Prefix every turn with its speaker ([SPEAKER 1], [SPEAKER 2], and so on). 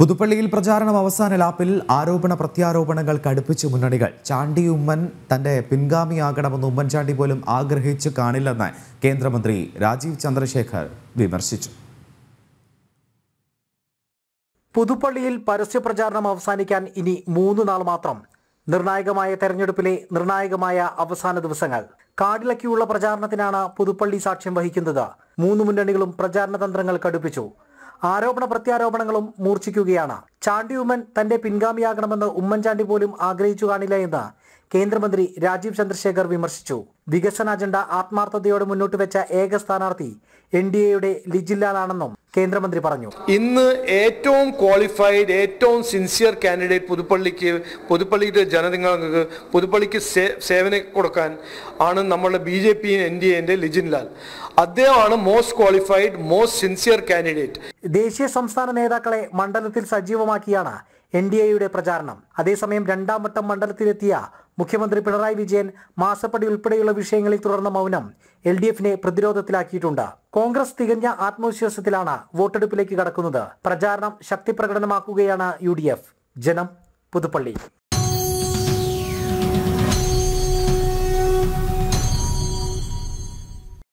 [SPEAKER 1] പുതുപ്പള്ളിയിൽ പ്രചാരണം അവസാന ലാപ്പിൽ ആരോപണ പ്രത്യാരോപണങ്ങൾ കടുപ്പിച്ച് മുന്നണികൾ ചാണ്ടി ഉമ്മൻ തന്റെ പിൻഗാമിയാകണമെന്ന് ഉമ്മൻചാണ്ടി പോലും ആഗ്രഹിച്ചു കാണില്ലെന്ന് കേന്ദ്രമന്ത്രി രാജീവ് ചന്ദ്രശേഖർ വിമർശിച്ചു
[SPEAKER 2] പുതുപ്പള്ളിയിൽ പരസ്യപ്രചാരണം അവസാനിക്കാൻ ഇനി മൂന്ന് നാൾ മാത്രം നിർണായകമായ തെരഞ്ഞെടുപ്പിലെ നിർണായകമായ അവസാന ദിവസങ്ങൾ കാടിലക്കിയുള്ള പ്രചാരണത്തിനാണ് പുതുപ്പള്ളി സാക്ഷ്യം വഹിക്കുന്നത് മൂന്ന് മുന്നണികളും പ്രചാരണ തന്ത്രങ്ങൾ കടുപ്പിച്ചു ആരോപണ പ്രത്യാരോപണങ്ങളും മൂർച്ഛിക്കുകയാണ് ചാണ്ടി ഉമ്മൻ തന്റെ പിൻഗാമിയാകണമെന്ന് ഉമ്മൻചാണ്ടി പോലും ആഗ്രഹിച്ചു കാണില്ല എന്ന് കേന്ദ്രമന്ത്രി രാജീവ് ചന്ദ്രശേഖർ വിമർശിച്ചു വികസന അജണ്ട ആത്മാർത്ഥതയോടെ മുന്നോട്ട് വെച്ച ഏക സ്ഥാനാർത്ഥി എൻ ഡി എയുടെ ലിജില്ലാലാണെന്നും കേന്ദ്രമന്ത്രി പറഞ്ഞു
[SPEAKER 3] ഇന്ന് ഏറ്റവും ക്വാളിഫൈഡ് ഏറ്റവും സിൻസിയർ കാൻഡിഡേറ്റ് പുതുപ്പള്ളിക്ക് പുതുപ്പള്ളിയുടെ ജനങ്ങൾക്ക് പുതുപ്പള്ളിക്ക് സേവന കൊടുക്കാൻ ആണ് നമ്മുടെ B J P N D എന്റെ ലിജിൻ ലാൽ അദ്ദേഹമാണ് most qualified most sincere candidate ദേശീയ സംസ്ഥാന നേതാക്കളെ മണ്ഡലത്തിൽ
[SPEAKER 2] സജീവമായി ലക്ഷ്യമാക്കിയാണ് എൻ ഡി എയുടെ പ്രചാരണം അതേസമയം രണ്ടാം വട്ടം മണ്ഡലത്തിലെത്തിയ മുഖ്യമന്ത്രി പിണറായി വിജയൻ മാസപ്പടി ഉൾപ്പെടെയുള്ള വിഷയങ്ങളിൽ തുടർന്ന മൗനം എൽ ഡി എഫിനെ പ്രതിരോധത്തിലാക്കിയിട്ടുണ്ട് കോൺഗ്രസ് തികഞ്ഞ ആത്മവിശ്വാസത്തിലാണ് വോട്ടെടുപ്പിലേക്ക് കടക്കുന്നത് പ്രചാരണം ശക്തിപ്രകടനമാക്കുകയാണ് യു ഡി എഫ് ജനം പുതുപ്പള്ളി